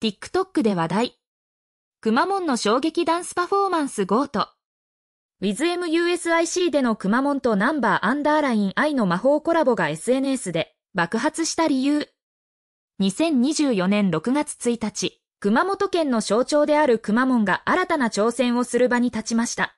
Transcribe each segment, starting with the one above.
TikTok で話題。くまモンの衝撃ダンスパフォーマンスゴート。w i t m u s i c でのくまモンとナンバーアンダーライン I の魔法コラボが SNS で爆発した理由。2024年6月1日、熊本県の象徴であるくまモンが新たな挑戦をする場に立ちました。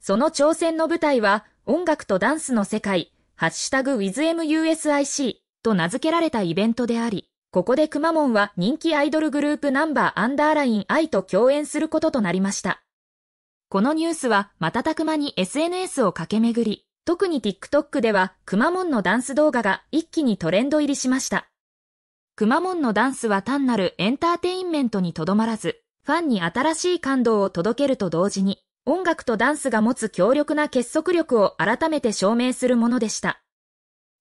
その挑戦の舞台は、音楽とダンスの世界、ハッシュタグ WithMUSIC と名付けられたイベントであり、ここでくまモンは人気アイドルグループナンバーアンダーラインイと共演することとなりました。このニュースは瞬く間に SNS を駆け巡り、特に TikTok ではくまモンのダンス動画が一気にトレンド入りしました。くまモンのダンスは単なるエンターテインメントにとどまらず、ファンに新しい感動を届けると同時に、音楽とダンスが持つ強力な結束力を改めて証明するものでした。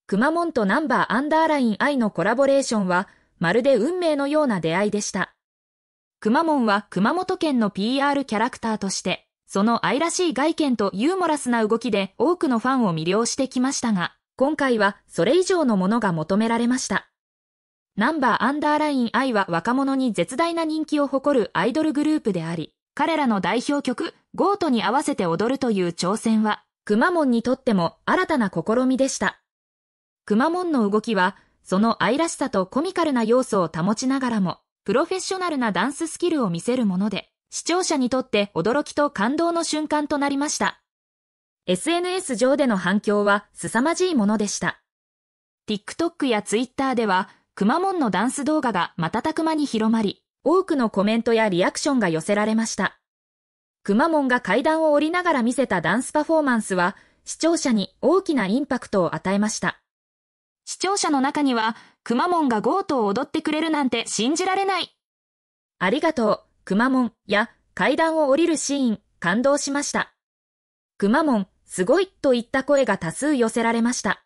くまモンとナンバーアンダーラインイのコラボレーションは、まるで運命のような出会いでした。くまモンは熊本県の PR キャラクターとして、その愛らしい外見とユーモラスな動きで多くのファンを魅了してきましたが、今回はそれ以上のものが求められました。ナンバーアンダーライン愛は若者に絶大な人気を誇るアイドルグループであり、彼らの代表曲、ゴートに合わせて踊るという挑戦は、くまモンにとっても新たな試みでした。くまモンの動きはその愛らしさとコミカルな要素を保ちながらも、プロフェッショナルなダンススキルを見せるもので、視聴者にとって驚きと感動の瞬間となりました。SNS 上での反響は凄まじいものでした。TikTok や Twitter では、くまモンのダンス動画が瞬く間に広まり、多くのコメントやリアクションが寄せられました。くまモンが階段を降りながら見せたダンスパフォーマンスは、視聴者に大きなインパクトを与えました。視聴者の中には、くまモンがゴートを踊ってくれるなんて信じられない。ありがとう、くまモンや階段を降りるシーン、感動しました。くまモン、すごいといった声が多数寄せられました。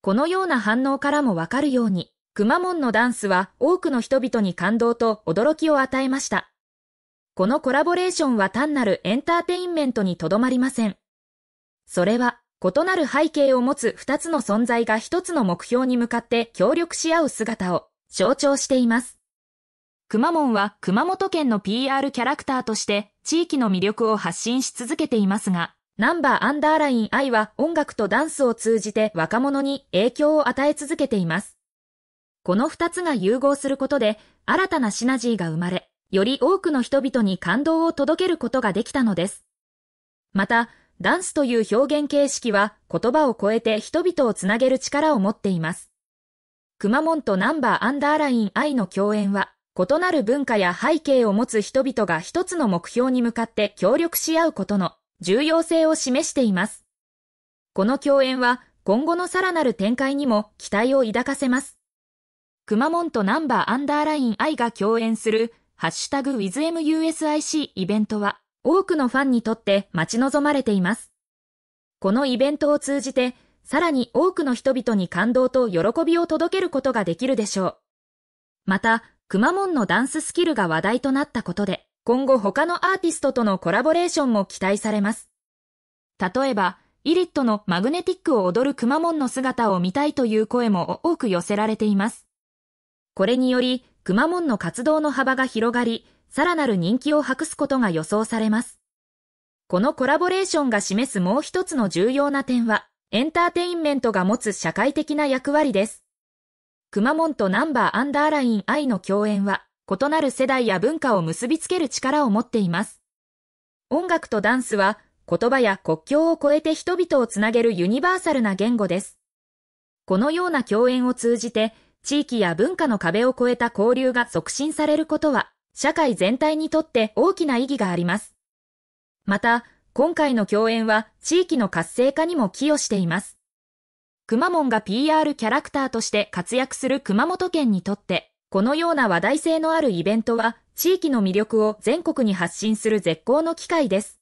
このような反応からもわかるように、くまモンのダンスは多くの人々に感動と驚きを与えました。このコラボレーションは単なるエンターテインメントにとどまりません。それは、異なる背景を持つ二つの存在が一つの目標に向かって協力し合う姿を象徴しています。熊門は熊本県の PR キャラクターとして地域の魅力を発信し続けていますが、ナンバーアンダーライン愛は音楽とダンスを通じて若者に影響を与え続けています。この二つが融合することで新たなシナジーが生まれ、より多くの人々に感動を届けることができたのです。また、ダンスという表現形式は言葉を超えて人々をつなげる力を持っています。熊本とナンバーアンダーライン愛の共演は、異なる文化や背景を持つ人々が一つの目標に向かって協力し合うことの重要性を示しています。この共演は今後のさらなる展開にも期待を抱かせます。熊本とナンバーアンダーライン愛が共演するハッシュタグ WithMUSIC イベントは多くのファンにとって待ち望まれています。このイベントを通じて、さらに多くの人々に感動と喜びを届けることができるでしょう。また、くまモンのダンススキルが話題となったことで、今後他のアーティストとのコラボレーションも期待されます。例えば、イリットのマグネティックを踊るくまモンの姿を見たいという声も多く寄せられています。これにより、くまモンの活動の幅が広がり、さらなる人気を博すことが予想されます。このコラボレーションが示すもう一つの重要な点は、エンターテインメントが持つ社会的な役割です。熊門とナンバーアンダーライン愛の共演は、異なる世代や文化を結びつける力を持っています。音楽とダンスは、言葉や国境を超えて人々をつなげるユニバーサルな言語です。このような共演を通じて、地域や文化の壁を越えた交流が促進されることは、社会全体にとって大きな意義があります。また、今回の共演は地域の活性化にも寄与しています。くまモンが PR キャラクターとして活躍する熊本県にとって、このような話題性のあるイベントは、地域の魅力を全国に発信する絶好の機会です。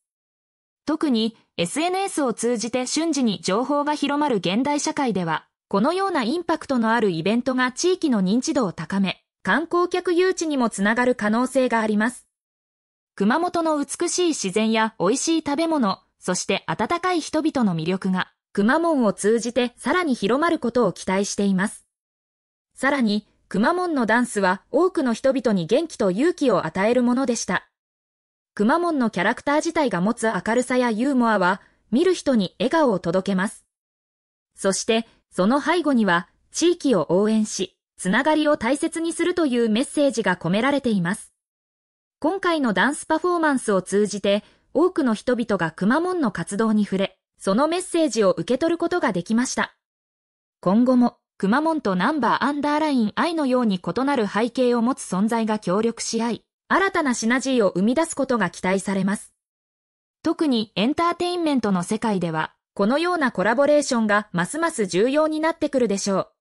特に SNS を通じて瞬時に情報が広まる現代社会では、このようなインパクトのあるイベントが地域の認知度を高め、観光客誘致にもつながる可能性があります。熊本の美しい自然や美味しい食べ物、そして温かい人々の魅力が、熊門を通じてさらに広まることを期待しています。さらに、熊門のダンスは多くの人々に元気と勇気を与えるものでした。熊門のキャラクター自体が持つ明るさやユーモアは、見る人に笑顔を届けます。そして、その背後には、地域を応援し、つながりを大切にするというメッセージが込められています。今回のダンスパフォーマンスを通じて、多くの人々がくまモンの活動に触れ、そのメッセージを受け取ることができました。今後も、くまモンとナンバーアンダーライン愛のように異なる背景を持つ存在が協力し合い、新たなシナジーを生み出すことが期待されます。特にエンターテインメントの世界では、このようなコラボレーションがますます重要になってくるでしょう。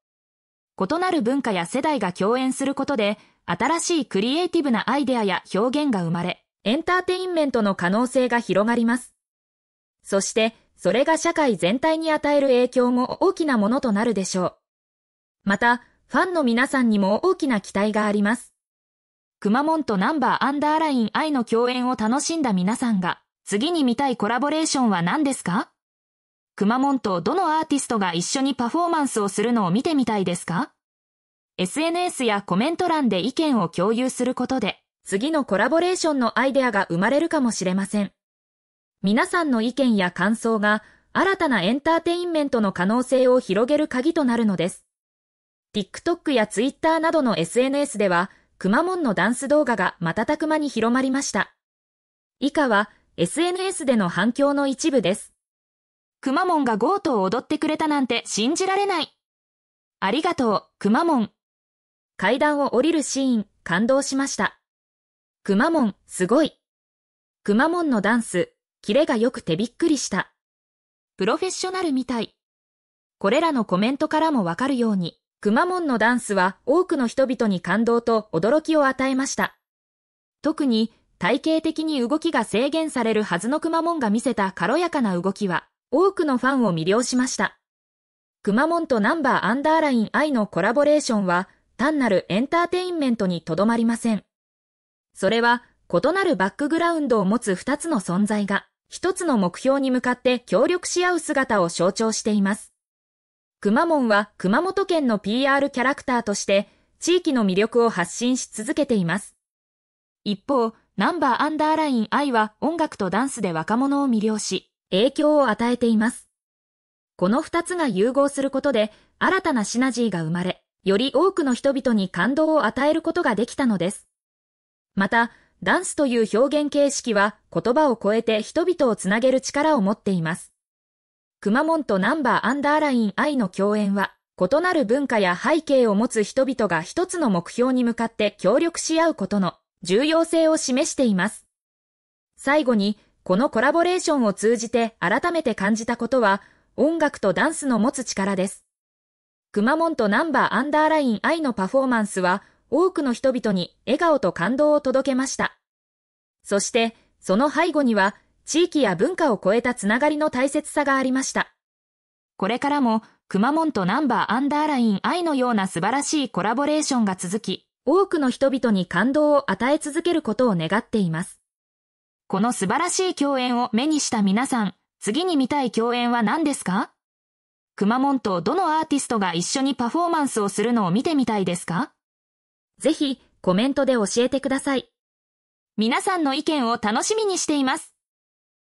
異なる文化や世代が共演することで、新しいクリエイティブなアイデアや表現が生まれ、エンターテインメントの可能性が広がります。そして、それが社会全体に与える影響も大きなものとなるでしょう。また、ファンの皆さんにも大きな期待があります。くまモンとナンバーアンダーライン愛の共演を楽しんだ皆さんが、次に見たいコラボレーションは何ですかくまモンとどのアーティストが一緒にパフォーマンスをするのを見てみたいですか ?SNS やコメント欄で意見を共有することで、次のコラボレーションのアイデアが生まれるかもしれません。皆さんの意見や感想が、新たなエンターテインメントの可能性を広げる鍵となるのです。TikTok や Twitter などの SNS では、くまモンのダンス動画が瞬く間に広まりました。以下は SNS での反響の一部です。くまモンがゴートを踊ってくれたなんて信じられない。ありがとう、くまモン。階段を降りるシーン、感動しました。くまモン、すごい。くまモンのダンス、キレがよくてびっくりした。プロフェッショナルみたい。これらのコメントからもわかるように、くまモンのダンスは多くの人々に感動と驚きを与えました。特に体系的に動きが制限されるはずのくまモンが見せた軽やかな動きは、多くのファンを魅了しました。くまモンとナンバーアンダーライン I のコラボレーションは単なるエンターテインメントにとどまりません。それは異なるバックグラウンドを持つ2つの存在が1つの目標に向かって協力し合う姿を象徴しています。くまモンは熊本県の PR キャラクターとして地域の魅力を発信し続けています。一方、ナンバーアンダーライン I は音楽とダンスで若者を魅了し、影響を与えています。この二つが融合することで、新たなシナジーが生まれ、より多くの人々に感動を与えることができたのです。また、ダンスという表現形式は言葉を超えて人々をつなげる力を持っています。くまモンとナンバーアンダーライン愛の共演は、異なる文化や背景を持つ人々が一つの目標に向かって協力し合うことの重要性を示しています。最後に、このコラボレーションを通じて改めて感じたことは、音楽とダンスの持つ力です。熊本とナンバーアンダーライン愛のパフォーマンスは、多くの人々に笑顔と感動を届けました。そして、その背後には、地域や文化を超えたつながりの大切さがありました。これからも、熊本とナンバーアンダーライン愛のような素晴らしいコラボレーションが続き、多くの人々に感動を与え続けることを願っています。この素晴らしい共演を目にした皆さん、次に見たい共演は何ですか熊ンとどのアーティストが一緒にパフォーマンスをするのを見てみたいですかぜひコメントで教えてください。皆さんの意見を楽しみにしています。